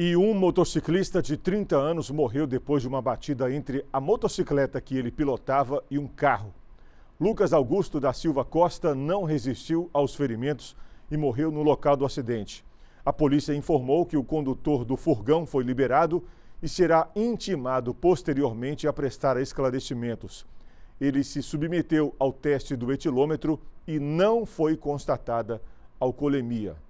E um motociclista de 30 anos morreu depois de uma batida entre a motocicleta que ele pilotava e um carro. Lucas Augusto da Silva Costa não resistiu aos ferimentos e morreu no local do acidente. A polícia informou que o condutor do furgão foi liberado e será intimado posteriormente a prestar esclarecimentos. Ele se submeteu ao teste do etilômetro e não foi constatada alcoolemia.